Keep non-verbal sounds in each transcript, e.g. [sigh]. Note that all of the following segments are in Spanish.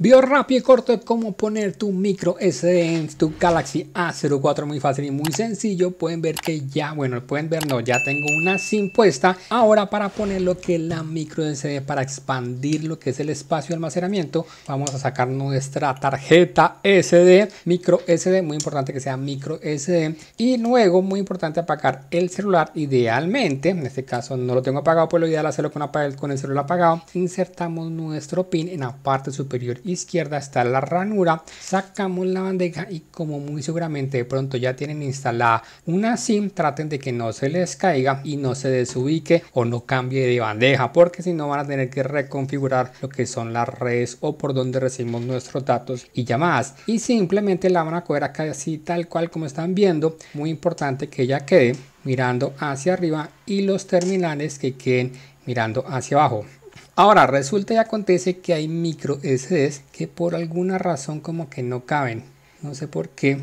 Vio rápido y corto cómo poner tu micro SD en tu Galaxy A04. Muy fácil y muy sencillo. Pueden ver que ya, bueno, pueden ver, no, ya tengo una SIM puesta. Ahora para poner lo que es la micro SD, para expandir lo que es el espacio de almacenamiento, vamos a sacar nuestra tarjeta SD, micro SD, muy importante que sea micro SD. Y luego, muy importante apagar el celular idealmente. En este caso no lo tengo apagado, pues lo ideal hacerlo con, con el celular apagado. Insertamos nuestro pin en la parte superior izquierda está la ranura, sacamos la bandeja y como muy seguramente de pronto ya tienen instalada una SIM, traten de que no se les caiga y no se desubique o no cambie de bandeja porque si no van a tener que reconfigurar lo que son las redes o por donde recibimos nuestros datos y llamadas y simplemente la van a coger acá así tal cual como están viendo, muy importante que ella quede mirando hacia arriba y los terminales que queden mirando hacia abajo Ahora, resulta y acontece que hay micro SDs que por alguna razón como que no caben. No sé por qué.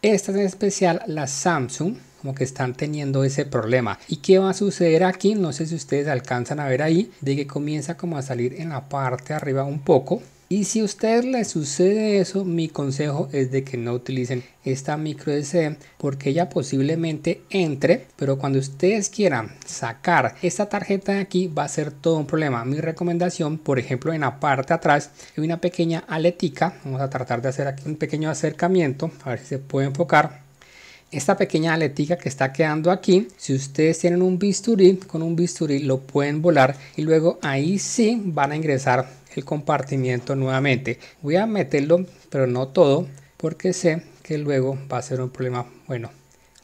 Estas en especial, las Samsung, como que están teniendo ese problema. ¿Y qué va a suceder aquí? No sé si ustedes alcanzan a ver ahí, de que comienza como a salir en la parte de arriba un poco y si a ustedes les sucede eso, mi consejo es de que no utilicen esta micro SD porque ella posiblemente entre, pero cuando ustedes quieran sacar esta tarjeta de aquí va a ser todo un problema. Mi recomendación, por ejemplo, en la parte de atrás hay una pequeña aletica. Vamos a tratar de hacer aquí un pequeño acercamiento, a ver si se puede enfocar esta pequeña aletica que está quedando aquí si ustedes tienen un bisturí con un bisturí lo pueden volar y luego ahí sí van a ingresar el compartimiento nuevamente. Voy a meterlo, pero no todo, porque sé que luego va a ser un problema. Bueno,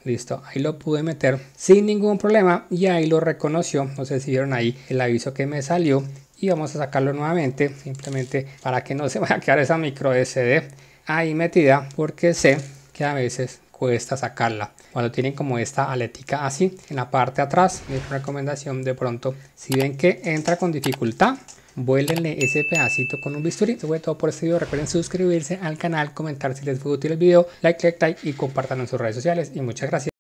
listo, ahí lo pude meter sin ningún problema y ahí lo reconoció. No sé si vieron ahí el aviso que me salió y vamos a sacarlo nuevamente, simplemente para que no se [laughs] vaya a quedar esa micro SD ahí metida, porque sé que a veces cuesta sacarla. Cuando tienen como esta aletica así en la parte de atrás, mi recomendación de pronto, si ven que entra con dificultad, vuélenle ese pedacito con un bisturí. fue todo por este video, recuerden suscribirse al canal, comentar si les fue útil el video, like, like, like y compartan en sus redes sociales. Y muchas gracias.